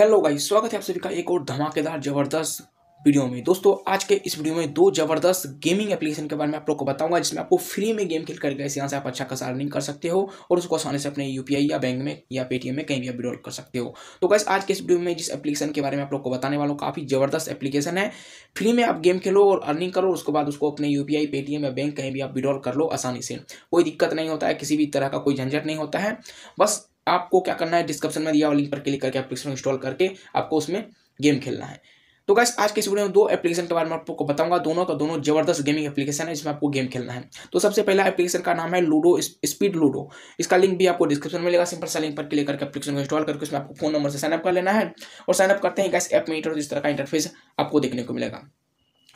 hello guys स्वागत है आप सभी का एक और धमाकेदार जबरदस्त वीडियो में दोस्तों आज के इस वीडियो में दो जबरदस्त गेमिंग एप्लीकेशन के बारे में आप लोग को बताऊंगा जिसमें आपको फ्री में गेम खेल कर गए यहाँ से आप अच्छा खासा अर्निंग कर सकते हो और उसको आसानी से अपने यूपीआई या बैंक में या पेटीएम में कहीं भी आप कर सकते हो तो गैस आज के इस वीडियो में जिस एप्लीकेशन के बारे में आप लोग को बताने वालों काफ़ी जबरदस्त एप्लीकेशन है फ्री में आप गेम खेलो और अर्निंग करो उसके बाद उसको अपने यू पी या बैंक कहीं भी आप विड्रॉल कर लो आसानी से कोई दिक्कत नहीं होता है किसी भी तरह का कोई झंझट नहीं होता है बस आपको क्या करना है डिस्क्रिप्शन में दिया हुआ लिंक पर क्लिक करके एप्लीकेशन इंस्टॉल करके आपको उसमें गेम खेलना है तो गैस आज के इस वीडियो में दो एप्लीकेशन के बारे में आपको बताऊंगा दोनों का दोनों जबरदस्त गेमिंग एप्लीकेशन है जिसमें आपको गेम खेलना है तो सबसे पहला एप्लीकेशन का नाम है लूडो स्पीड लूडो इसका लिंक भी आपको डिस्क्रिप्शन में मिलेगा सिंपल सा लिंक पर क्लिक करके एप्लीकेशन को इंस्टॉल करके उसमें आपको फोन नंबर से साइनअप कर लेना है और साइनअप करते हैं गैस ऐप में इंटरव्यू इस तरह का इंटरफेस आपको देखने को मिलेगा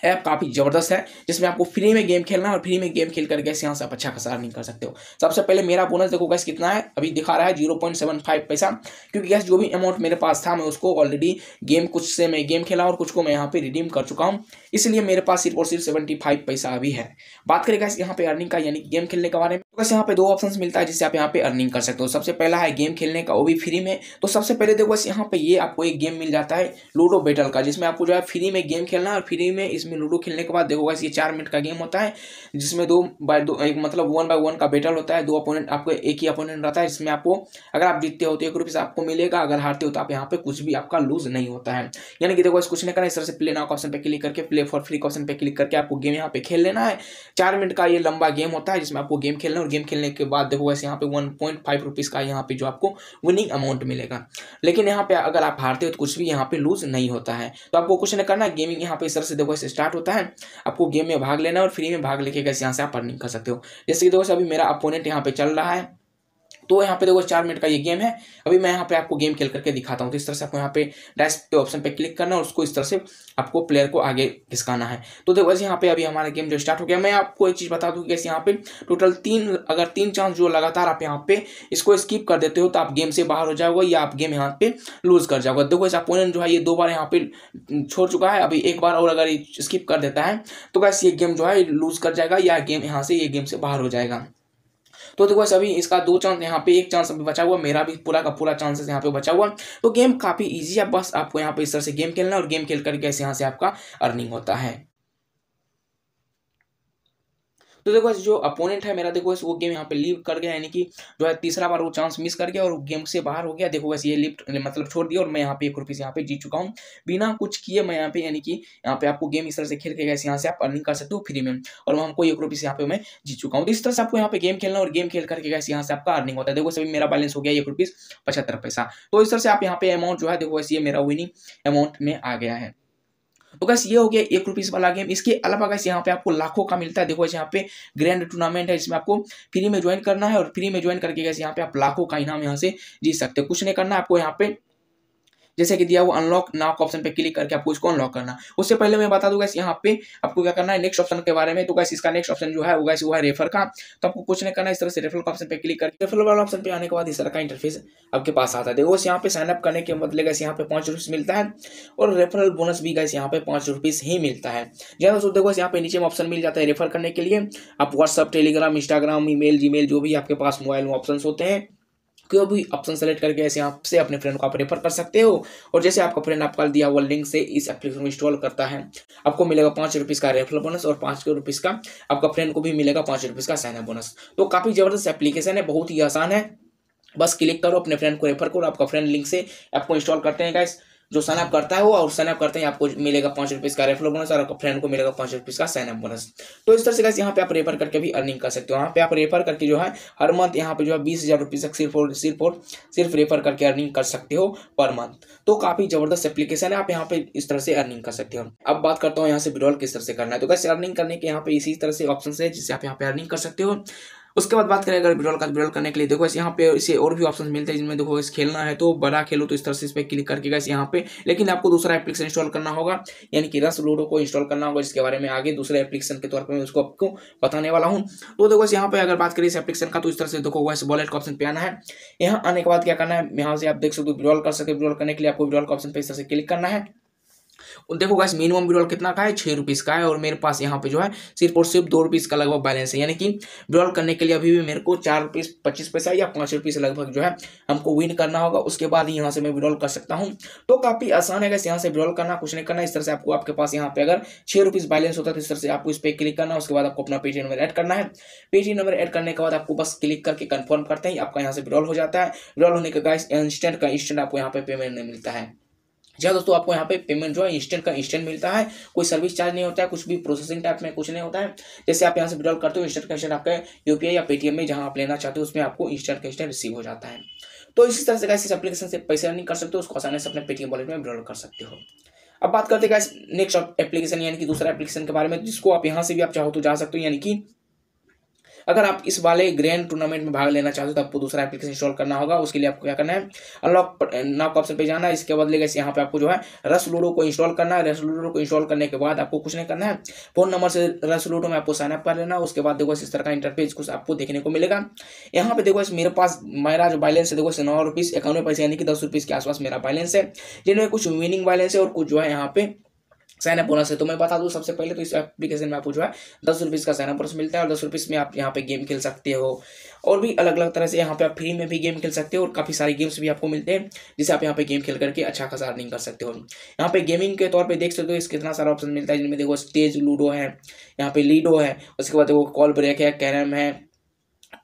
ऐप काफ़ी ज़बरदस्त है जिसमें आपको फ्री में गेम खेलना है और फ्री में गेम खेल कर गैस यहाँ से आप अच्छा खासा अर्निंग कर सकते हो सबसे पहले मेरा बोनस देखो गैस कितना है अभी दिखा रहा है जीरो पॉइंट सेवन फाइव पैसा क्योंकि गैस जो भी अमाउंट मेरे पास था मैं उसको ऑलरेडी गेम कुछ से मैं गेम खेला और कुछ को मैं यहाँ पर रिडीम कर चुका हूँ इसलिए मेरे पास सिर्फ और सिर्फ सेवेंटी फाइव पैसा अभी है बात करें गैस यहाँ पे अर्निंग का यानी गेम खेलने के बारे में बस तो यहाँ पे दो ऑप्शन मिलता है जिससे आप यहाँ पे अर्निंग कर सकते हो सबसे पहला है गेम खेलने का वो भी फ्री में तो सबसे पहले देखो बस यहाँ पे ये आपको एक गेम मिल जाता है लूडो बैटल का जिसमें आपको जो है फ्री में गेम खेलना और फ्री में इस इसमें लूडो खेलने के बाद देखो ये चार मिनट का गेम होता है जिसमें दो बाय दो एक मतलब वन बाय वन का बैटल होता है दो अपोनेंट आपको एक ही अपोनेंट रहता है जिसमें आपको अगर आप जीतते हो तो एक रुपीज़ आपको मिलेगा अगर हारते हो तो आप यहाँ पे कुछ भी आपका लूज नहीं होता है यानी कि देखो इस कुछ नहीं करना इस तरह से प्ले नाउ ऑप्शन पर क्लिक करके प्ले फॉर फ्री ऑप्शन पर क्लिक करके आपको गेम यहाँ पे खेल लेना है चार मिनट का ये लंबा गेम होता है जिसमें आपको गेम खेलना और गेम खेलने के बाद देखो वैसे यहाँ पे वन पॉइंट फाइव रुपीज़ का यहाँ पे जो आपको विनिंग अमाउंट मिलेगा लेकिन यहाँ पे अगर आप हारते हो तो कुछ भी यहाँ पे लूज नहीं होता है तो आपको कुछ नहीं करना गेमिंग यहाँ पे इस तरह से देखो स्टार्ट होता है आपको गेम में भाग लेना और फ्री में भाग लेके गए यहाँ से आप अर्निंग कर सकते हो जैसे कि दोस्त अभी मेरा अपोनेंट यहाँ पे चल रहा है तो यहाँ पे देखो चार मिनट का ये गेम है अभी मैं यहाँ पे आपको गेम खेल करके दिखाता हूँ तो इस तरह से आपको यहाँ पे डैश पे ऑप्शन पे क्लिक करना और उसको इस तरह से आपको प्लेयर को आगे खिसकाना है तो देखो यहाँ पे अभी हमारा गेम जो स्टार्ट हो गया मैं आपको एक चीज़ बता दूँ कैसे यहाँ पे टोटल तीन अगर तीन चांस जो लगातार आप यहाँ पे इसको स्किप कर देते हो तो आप गेम से बाहर हो जाओगे या आप गेम यहाँ पे लूज कर जाओगे देखो ऐसा अपोनेंट जो है ये दो बार यहाँ पे छोड़ चुका है अभी एक बार और अगर स्किप कर देता है तो कैसे ये गेम जो है लूज कर जाएगा या गेम यहाँ से ये गेम से बाहर हो जाएगा तो देखो अभी इसका दो चांस यहाँ पे एक चांस अभी बचा हुआ मेरा भी पूरा का पूरा चांसेस यहाँ पे बचा हुआ तो गेम काफ़ी ईजी है बस आपको यहाँ पे इस तरह से गेम खेलना और गेम खेल करके ऐसे यहाँ से आपका अर्निंग होता है तो देखो जो अपोनेंट है मेरा देखो वो गेम यहाँ पे लीव कर गया यानी कि जो है तीसरा बार वो चांस मिस कर गया और गेम से बाहर हो गया देखो वैसे ये लिफ्ट मतलब छोड़ दिया और मैं यहाँ पे एक रुपीज़ यहाँ पे जीत चुका हूँ बिना कुछ किए मैं यहाँ पे यानी कि यहाँ पे आपको गेम इस तरह से खेल के गए यहाँ से आप अर्निंग कर सकते हो फ्री में और मैं हमको एक रुपीज़ यहाँ पे मैं जीत चुका हूँ तो इस तरह से आपको यहाँ पे गेम खेलना और गेम खेल करके गैस यहाँ से आपका अर्निंग होता है देखो सभी मेरा बैलेंस हो गया एक रुपीज़ पचहत्तर पैसा तो इस तरह से आप यहाँ पे अमाउंट जो है देखो वैसे ये मेरा विनिंग अमाउंट में आ गया है तो गैस ये हो गया एक रुपीज़ वाला गेम इसके अलावा गैस यहाँ पे आपको लाखों का मिलता है देखो यहाँ पे ग्रैंड टूर्नामेंट है इसमें आपको फ्री में ज्वाइन करना है और फ्री में ज्वाइन करके गैस यहाँ पे आप लाखों का इनाम यहाँ से जीत सकते हो कुछ नहीं करना आपको यहाँ पे जैसे कि दिया हुआ अनलॉक ना ऑप्शन पे क्लिक करके आपको इसको अनलॉक करना उससे पहले मैं बता दूंगा यहाँ पे आपको क्या करना है नेक्स्ट ऑप्शन के बारे में तो गैस इसका नेक्स्ट ऑप्शन जो है वो वो है रेफर का तो आपको कुछ नहीं करना इस तरह से रेफर ऑप्शन पे क्लिक करके रेफर वाला ऑप्शन पे आने के बाद इस तरह का इंटरफेस आपके पास आता है देखो यहाँ पे साइनअप करने के बदले गए यहाँ पे पाँच रुपीस मिलता है और रेफरल बोनस भी गए यहाँ पे पांच रुपीस ही मिलता है जैसा दोस्तों देखो यहाँ पे नीचे में ऑप्शन मिल जाता है रेफर करने के लिए आप WhatsApp Telegram Instagram email जो भी आपके पास मोबाइल में ऑप्शन होते हैं कोई भी ऑप्शन सेलेक्ट करके ऐसे यहाँ से अपने फ्रेंड को आप रेफर कर सकते हो और जैसे आपका फ्रेंड आपका दिया हुआ लिंक से इस एप्लीकेशन को इंस्टॉल करता है आपको मिलेगा पाँच रुपीज़ का रेफर बोनस और पाँच रुपीज़ का आपका फ्रेंड को भी मिलेगा पाँच रुपीज़ का साइनअप बोनस तो काफ़ी ज़बरदस्त एप्लीकेशन है बहुत ही आसान है बस क्लिक करो अपने फ्रेंड को रेफर करो आपका फ्रेंड लिंक से आपको इंस्टॉल करते हैं गाइस जो साइन अप करता है वो और साइन अप करते हैं आपको मिलेगा पाँच रुपीज़ का रेफरल बोनस और आपका फ्रेंड को मिलेगा पाँच रुपीज़ का साइन अप बोनस तो इस तरह से कैसे यहाँ पे आप रेफर करके भी अर्निंग कर सकते हो यहाँ पे आप रेफर करके जो है हर मंथ यहाँ पे जो है बीस हज़ार रुपीज़ तक सिर्फ और सिर्फ और सिर्फ रेफर करके अर्निंग कर सकते हो पर मंथ तो काफ़ी ज़बरदस्त एप्लीकेशन है आप यहाँ पे इस तरह से अर्निंग कर सकते हो अब बात करता हूँ यहाँ से विड्रॉल किस तरह से करना है तो कैसे अर्निंग करने के यहाँ पे इसी तरह से ऑप्शन है जिससे आप यहाँ पे अर्निंग कर सकते हो उसके बाद बात करें अगर विड्रॉल का विड्रॉल करने के लिए देखो यहाँ पे इसे और भी ऑप्शन मिलते हैं जिनमें देखो इस खेलना है तो बड़ा खेलो तो इस तरह से इस पर क्लिक करके गए यहाँ पे लेकिन आपको दूसरा एप्लीकेशन इंस्टॉल करना होगा यानी कि रस लूडो को इंस्टॉल करना होगा जिसके बारे में आगे दूसरे एप्लीकेशन के तौर पर मैं उसको आपको बताने वाला हूँ तो देखो यहाँ पे अगर बात करें इस एप्लीकेशन का तो इस तरह से देखो वैसे वॉलेट का ऑप्शन पे आना है यहाँ आने के बाद क्या करना है यहाँ से आप देख सकते हो विड्रॉल कर सकते विड्रॉल करने के लिए आपको विड्रॉल का ऑप्शन पे इस तरह से क्लिक करना है देखो गाइस मिनिमम विड्रॉल कितना का है छः रुपीज़ का है और मेरे पास यहाँ पे जो है सिर्फ और सिर्फ दो रुपीज़ का लगभग बैलेंस है यानी कि विड्रॉल करने के लिए अभी भी मेरे को चार रुपीज़ पच्चीस पैसा या पाँच रुपीज़ लगभग जो है हमको विन करना होगा उसके बाद ही यहाँ से मैं विड्रॉल कर सकता हूँ तो काफ़ी आसान है गैस यहाँ से विड्रॉल करना कुछ नहीं करना इस तरह से आपको आपके पास यहाँ पे अगर छः बैलेंस होता है तो इस तरह से आपको इस पर क्लिक करना उसके बाद आपको अपना पेज नंबर एड करना है पेज नंबर एड करने के बाद आपको बस क्लिक करके कन्फर्म करते हैं आपका यहाँ से विड्रॉल हो जाता है विड्रॉल होने के गाइस इंस्टेंट का इंस्टेंट आपको यहाँ पे पेमेंट नहीं मिलता है जी हाँ दोस्तों आपको यहाँ पे पेमेंट जो है इंस्टेंट का इंस्टेंट मिलता है कोई सर्विस चार्ज नहीं होता है कुछ भी प्रोसेसिंग टाइप में कुछ नहीं होता है जैसे आप यहाँ से विड्रॉल करते हो इंस्टेंट का इंस्टेंट आपके यूपीआई या पेटीएम में जहाँ आप लेना चाहते हो उसमें आपको इंस्टेंट का इंस्टेंट रिसीव हो जाता है तो इसी तरह से कैसे एप्लीकेशन से पैसे नहीं कर सकते हो उसको आसानी से अपने पेटीएम वॉलेट में विड्रॉल कर सकते हो अब बात करते हैं नेक्स्ट एप्लीकेशन यानी कि दूसरा एप्लीकेशन के बारे में जिसको आप यहाँ से भी आप चाहो तो जा सकते हो यानी कि अगर आप इस वाले ग्रैंड टूर्नामेंट में भाग लेना चाहते हो तो आपको दूसरा एप्लीकेशन इंस्टॉल करना होगा उसके लिए आपको क्या करना है अनलॉक नॉक ऑप्शन पे जाना है इसके बाद लेगा यहाँ पे आपको जो है रस लूडो को इंस्टॉल करना है रस लूडो को इंस्टॉल करने के बाद आपको कुछ नहीं करना है फोन नंबर से रस लूडो में आपको साइनअप कर लेना उसके बाद देखो इस तरह का इंटरफेस कुछ आपको देखने को मिलेगा यहाँ पे देखो इस मेरे पास मेरा जो बैलेंस है देखो नौ रुपीज़ इक्यानवे पैसे यानी कि दस रुपीज़ के आसपास मेरा बैलेंस है जिनमें कुछ विनिंग बैलेंस है और कुछ जो है यहाँ पे साइनअप बोनस है तो मैं बता दूँ सबसे पहले तो इस एप्लीकेशन में आपको जो है दस रुपीज़ का साइनअप बोनस मिलता है और दस रुपीज़ में आप यहाँ पे गेम खेल सकते हो और भी अलग अलग तरह से यहाँ पे आप फ्री में भी गेम खेल सकते हो और काफ़ी सारे गेम्स भी आपको मिलते हैं जिसे आप यहाँ पे गेम खेल करके अच्छा खासा अर्निंग कर सकते हो यहाँ पे गेमिंग के तौर पर देख सकते हो इस कितना सारा ऑप्शन मिलता है जिनमें देखो स्टेज लूडो है यहाँ पे लीडो है उसके बाद देखो कॉल ब्रेक है कैरम है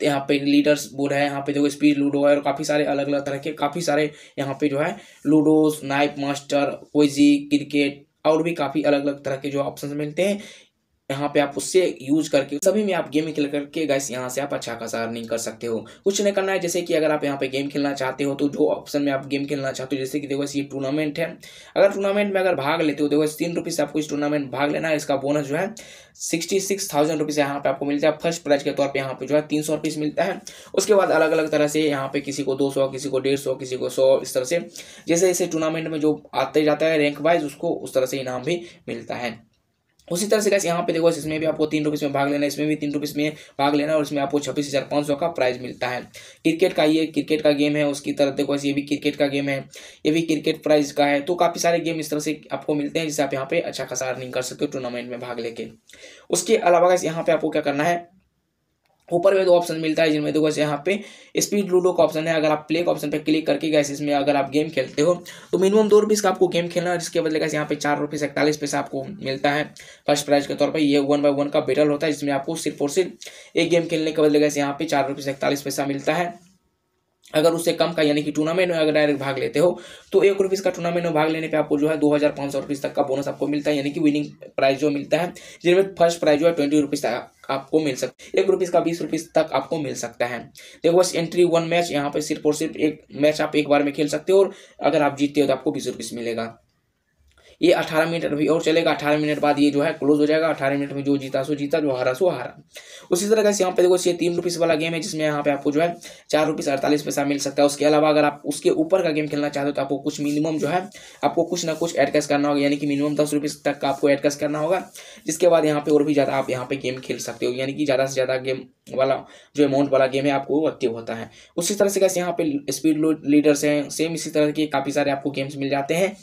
यहाँ पे लीडर्स बोर्ड है यहाँ पे देखो स्पीड लूडो है और काफ़ी सारे अलग अलग तरह के काफ़ी सारे यहाँ पे जो है लूडो स्नाइप मास्टर कोइजी क्रिकेट और भी काफ़ी अलग अलग तरह के जो ऑप्शन मिलते हैं यहाँ पे आप उससे यूज करके सभी में आप गेम खेल करके गैस यहाँ से आप अच्छा खासा अर्निंग कर सकते हो कुछ नहीं करना है जैसे कि अगर आप यहाँ पे गेम खेलना चाहते हो तो जो ऑप्शन में आप गेम खेलना चाहते हो जैसे कि देखो ये टूर्नामेंट है अगर टूर्नामेंट में अगर भाग लेते हो देखो तीन रुपीज़ आपको इस टूर्नामेंट भाग लेना है इसका बोनस जो है सिक्सटी सिक्स थाउजेंड रुपीज़ यहाँ पे आपको मिलता है फर्स्ट प्राइज के तौर पर यहाँ पे जो है तीन सौ रुपीस मिलता है उसके बाद अलग अलग तरह से यहाँ पे किसी को दो सौ किसी को डेढ़ सौ किसी को सौ इस तरह से जैसे जैसे टूर्नामेंट में जो आते जाता है रैंक वाइज उसको उस तरह से इनाम भी मिलता है उसी तरह से गैस यहाँ पे देखो इसमें भी आपको तीन रुपीस में भाग लेना है इसमें भी तीन रुपीस में भाग लेना है और इसमें आपको छब्बीस हज़ार पाँच सौ का प्राइज मिलता है क्रिकेट का ये क्रिकेट का गेम है उसकी तरह देखो ये भी क्रिकेट का गेम है ये भी क्रिकेट प्राइज का है तो काफ़ी सारे गेम इस तरह से आपको मिलते हैं जिससे आप यहाँ पे अच्छा खासा अर्निंग कर सकते हो टूर्नामेंट में भाग लेके उसके अलावा गैस यहाँ पे आपको क्या करना है ऊपर में दो ऑप्शन मिलता है जिनमें देखो यहाँ पे स्पीड लूडो का ऑप्शन है अगर आप प्ले का ऑप्शन पे क्लिक करके गए इसमें अगर आप गेम खेलते हो तो मिनिमम दो रुपीज़ का आपको गेम खेलना है जिसके बदले गए यहाँ पे चार रुपये इकतालीस पैसा आपको मिलता है फर्स्ट प्राइज के तौर पर ये वन बाय वन का बेटल होता है जिसमें आपको सिर्फ और सिर्फ एक गेम खेलने के बदले गए यहाँ पे चार रुपये इकतालीस पैसा मिलता है अगर उससे कम का यानी कि टूर्नामेंट में अगर डायरेक्ट भाग लेते हो तो एक रुपीज़ का टूर्नामेंट में भाग लेने पे आपको जो है दो हज़ार पाँच सौ रुपीज़ तक का बोनस आपको मिलता है यानी कि विनिंग प्राइज जो मिलता है जिनमें फर्स्ट प्राइज जो है ट्वेंटी रुपीज़ आपको मिल सकता एक रुपीज़ का बीस रुपीज़ तक आपको मिल सकता है देखो बस एंट्री वन मैच यहाँ पर सिर्फ और सिर्फ एक मैच आप एक बार में खेल सकते हो और अगर आप जीतते हो तो आपको बीस रुपीज़ मिलेगा ये अठारह मिनट अभी और चलेगा अठारह मिनट बाद ये जो है क्लोज हो जाएगा अठारह मिनट में जो जीता सो जीता जो हारा सो हारा उसी तरह से यहाँ पे देखो ये तीन रुपीस वाला गेम है जिसमें यहाँ पे आपको जो है चार रुपीस अड़तालीस पैसा मिल सकता है उसके अलावा अगर आप उसके ऊपर का गेम खेलना चाहते हो तो आपको कुछ मिनिमम जो है आपको कुछ ना कुछ एडकस करना होगा यानी कि मिनिमम दस रुपीस तक का आपको एडकस करना होगा जिसके बाद यहाँ पे और भी ज़्यादा आप यहाँ पे गेम खेल सकते हो यानी कि ज़्यादा से ज़्यादा गेम वाला जो अमाउंट वाला गेम है आपको एक्टिव होता है उसी तरह से कैसे यहाँ पे स्पीड लीडर्स हैं सेम इसी तरह के काफ़ी सारे आपको गेम्स मिल जाते हैं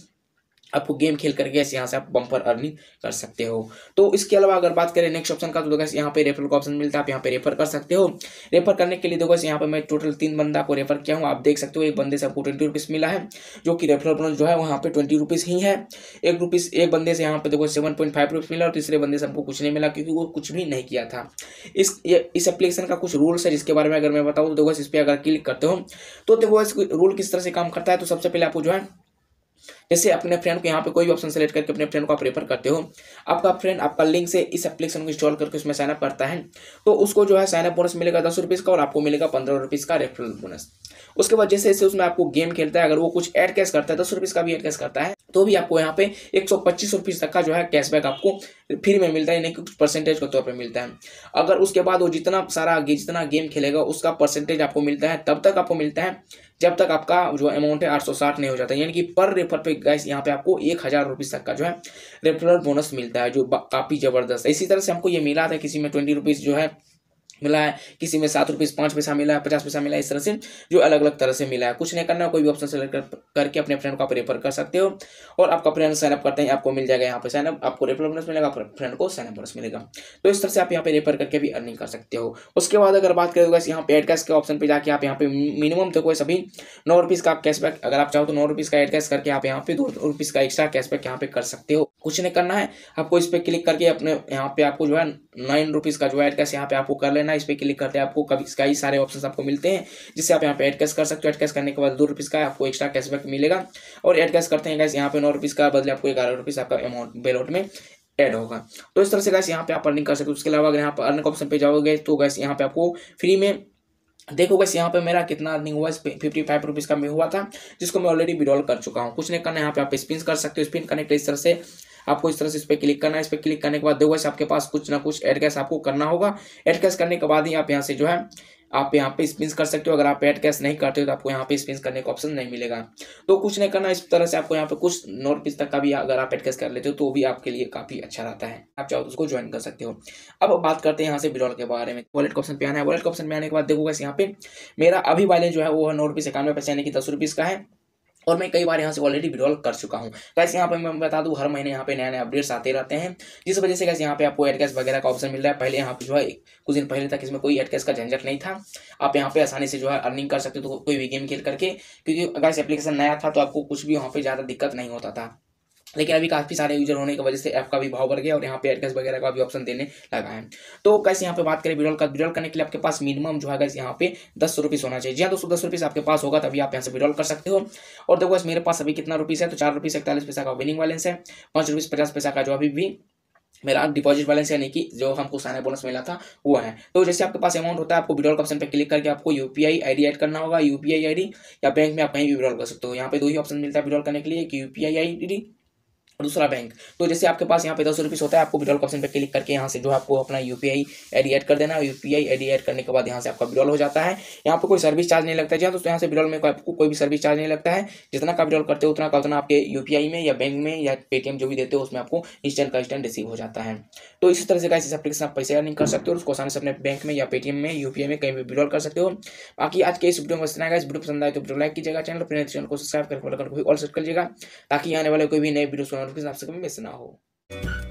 आपको गेम खेल करके ऐसे यहाँ से आप बम्पर अर्निंग कर सकते हो तो इसके अलावा अगर बात करें नेक्स्ट ऑप्शन का तो देखा यहाँ पे रेफर का ऑप्शन मिलता है आप यहाँ पे रेफर कर सकते हो रेफर करने के लिए देखो यहाँ पे मैं टोटल तीन बंदा को रेफर किया हूँ आप देख सकते हो एक बंदे से आपको ट्वेंटी रुपीज़ मिला है जो कि रेफरल बोनस जो है वहाँ पे ट्वेंटी रुपीज़ ही है एक रुपीज़ एक बंदे से यहाँ पे देखो सेवन पॉइंट फाइव रुपीज़ मिला और तीसरे बंदे से हमको कुछ नहीं मिला क्योंकि वो कुछ भी नहीं किया था इस इस एप्लीकेशन का कुछ रूल्स है जिसके बारे में अगर मैं बताऊँ तो देखो इस पर अगर क्लिक करते हो तो देखो इस रूल किस तरह से काम करता है तो सबसे पहले आपको जो है जैसे अपने फ्रेंड को यहाँ पे कोई भी ऑप्शन सेलेक्ट करके अपने फ्रेंड को आप रेफर करते हो आपका फ्रेंड आपका लिंक से इस एप्लीकेशन को इंस्टॉल करके उसमें साइनअप करता है तो उसको जो है साइनअप बोनस मिलेगा दस रुपीज़ का और आपको मिलेगा पंद्रह रुपीज़ का रेफरल बोनस उसके बाद जैसे जैसे उसमें आपको गेम खेलता है अगर वो कुछ एड कैश करता है दस रुपीज़ का भी एड कैश करता है तो भी आपको यहाँ पे एक सौ पच्चीस रुपीज़ तक का जो है कैशबैक आपको फ्री में मिलता है यानी कि कुछ परसेंटेज के तौर पर मिलता है अगर उसके बाद वो जितना सारा जितना गेम खेलेगा उसका परसेंटेज आपको मिलता है तब तक आपको मिलता है जब तक आपका जो अमाउंट है आठ सौ साठ नहीं हो जाता यानी कि पर रेफर पे गैस यहाँ पे आपको एक हज़ार रुपीज़ तक का जो है रेफरल बोनस मिलता है जो काफ़ी ज़बरदस्त है इसी तरह से हमको ये मिला था किसी में ट्वेंटी रुपीज़ जो है मिला है किसी में सात रुपीज़ पाँच पैसा मिला है पचास पैसा मिला है इस तरह से जो अलग अलग तरह से मिला है कुछ नहीं करना कोई भी ऑप्शन सेलेक्ट कर, करके अपने फ्रेंड को आप रेफर कर सकते हो और आपका फ्रेंड साइनअप करते हैं आपको मिल जाएगा यहाँ पे साइनअप आपको रेफर बोनस मिलेगा फ्रेंड को साइनअप बोनस मिलेगा तो इस तरह से आप यहाँ पे रेफर करके भी अर्निंग कर सकते हो उसके बाद अगर बात करोगे यहाँ पे एड कैश के ऑप्शन पर जाकर आप यहाँ पे मिनिमम तो कोई सभी नौ रुपीज़ का कैशबैक अगर आप चाहो तो नौ रुपीज़ का एड कैश करके आप यहाँ पे दो रुपीज़ का एक्स्ट्रा कैशबैक यहाँ पे कर सकते हो कुछ नहीं करना है आपको इस पर क्लिक करके अपने यहाँ पे आपको जो है नाइन रुपीज़ का जो है एड कैश यहाँ पे आपको कर लेना है इस पर क्लिक करते हैं आपको कभी कई सारे ऑप्शन आपको मिलते हैं जिससे आप यहाँ पे एड कैश कर सकते हो एड कैश करने के बाद दो रुपीज़ का आपको एक्स्ट्रा कैशबैक मिलेगा और एड कैश करते हैं गैस यहाँ पे नौ रुपीज़ का बदले आपको ग्यारह रुपीज़ आपका अमाउंट बेलोट में एड होगा तो इस तरह से गैस यहाँ पे आप अर्निंग कर सकते हो उसके अलावा अगर यहाँ पर अर्निंग ऑप्शन पे जाओगे तो गैस यहाँ पे आपको फ्री में देखो बस यहाँ पे मेरा कितना अर्निंग हुआ फिफ्टी फाइव रुपीज़ का में हुआ था जिसको मैं ऑलरेडी विड्रॉल कर चुका हूँ कुछ नहीं करना यहाँ पे आप स्पिन कर सकते हो स्पिन करने के लिए इस तरह से आपको इस तरह से इस पर क्लिक करना है इस पर क्लिक करने के बाद देखो आपके पास कुछ ना कुछ एड कैश आपको करना होगा एड कैश करने के बाद ही आप यहाँ से जो है आप यहाँ पे स्पिन कर सकते हो अगर आप एड कैश नहीं करते हो तो आपको यहाँ पे स्पिन करने का ऑप्शन नहीं मिलेगा तो कुछ नहीं करना इस तरह से आपको यहाँ पे कुछ नोट पीस तक का भी अगर आप एड कैश कर लेते हो तो भी आपके लिए काफी अच्छा रहता है आप चाहो तो उसको ज्वाइन कर सकते हो अब बात करते हैं यहाँ से विड्रॉल के बारे में वॉलेट का ऑप्शन पे आना है वॉलेट का ऑप्शन पे आने के बाद देखो यहाँ पे मेरा अभी वाले जो है वो नोट पीस इक्यानवे पैसे यानी कि दस का है और मैं कई बार यहाँ से ऑलरेडी विड्रॉल कर चुका हूँ कैसे यहाँ पर मैं बता दूँ हर महीने यहाँ पे नया नया अपडेट्स आते रहते हैं जिस वजह से कैसे यहाँ पे आपको एडकैश वगैरह का ऑप्शन मिल रहा है पहले यहाँ पे जो है कुछ दिन पहले तक इसमें कोई एडकैश का झंझट नहीं था आप यहाँ पे आसानी से जो है अर्निंग कर सकते हो तो कोई भी गेम खेल करके क्योंकि अगर इस एप्लीकेशन नया था तो आपको कुछ भी वहाँ पर ज़्यादा दिक्कत नहीं होता था लेकिन अभी काफ़ी सारे यूजर होने की वजह से ऐप का भी भाव बढ़ गया और यहाँ पे एडगस वगैरह का भी ऑप्शन देने लगा है तो कैसे यहाँ पे बात करें विड्रॉल का विड्रॉल करने के लिए आपके पास मिनिमम जो है गैस यहाँ पे दस रुपीस होना चाहिए जी हाँ दोस्तों दस रुपीस आपके पास होगा तभी आप यहाँ से विड्रॉल कर सकते हो और देखो मेरे पास अभी कितना रुपीस है तो चार रुपीस इकतालीस पैसा का विनिंग बैलेंस है पाँच रुपीस पचास पैसा का जो अभी भी मेरा डिपॉजिट बैलेंस यानी कि जो हमको सारे बोनस मिला था वो है तो जैसे आपके पास अमाउंट होता है आपको विड्रॉल ऑप्शन पे क्लिक करके आपको यूपीआई आईडी ऐड करना होगा यूपीआई आईडी या बैंक में आप कहीं भी विड्रॉल कर सकते हो यहाँ पे दो ही ऑप्शन मिलता है विड्रॉल करने के लिए एक यूपीआई आईडी दूसरा बैंक तो जैसे आपके पास यहाँ पे दस रुपीस होता है आपको विड्रॉल ऑप्शन पर क्लिक करके यहाँ से जो आपको अपना U P I ID add कर देना है U P I ID add करने के बाद यहाँ से आपका विड्रॉल हो जाता है यहाँ पर कोई सर्विस चार्ज नहीं लगता है हाँ, तो यहाँ से विड्रॉल में आपको कोई भी सर्विस चार्ज नहीं लगता है जितना का विड्रॉल करते हो उतना का उतना आपके यू में या बैंक में या पेटीएम जो भी देते हो उसमें आपको इंस्टेंट का इंस्टेंट रिसीव हो जाता है तो इसी तरह से कैसे एप्लीकेशन आप पैसे अर्निंग कर सकते हो उसको आसान से अपने बैंक में या पेटीएम में यू में कहीं भी विड्रॉल कर सकते हो बाकी आज के इस वीडियो में इस वीडियो पसंद आए तो वीडियो लाइक कीजिएगा चैनल को सब्सक्राइब करके ऑल सेट कर लीजिएगा ताकि आने वाले कोई भी नए वीडियो नोटिफिकेशन आप से कभी मिस ना हो